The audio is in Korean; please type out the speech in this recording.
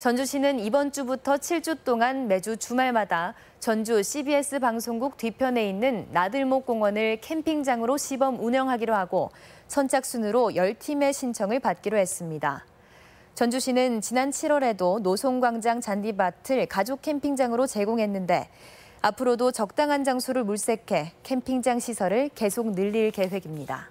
전주시는 이번 주부터 7주 동안 매주 주말마다 전주 CBS 방송국 뒤편에 있는 나들목 공원을 캠핑장으로 시범 운영하기로 하고 선착순으로 10팀의 신청을 받기로 했습니다. 전주시는 지난 7월에도 노송광장 잔디밭을 가족 캠핑장으로 제공했는데 앞으로도 적당한 장소를 물색해 캠핑장 시설을 계속 늘릴 계획입니다.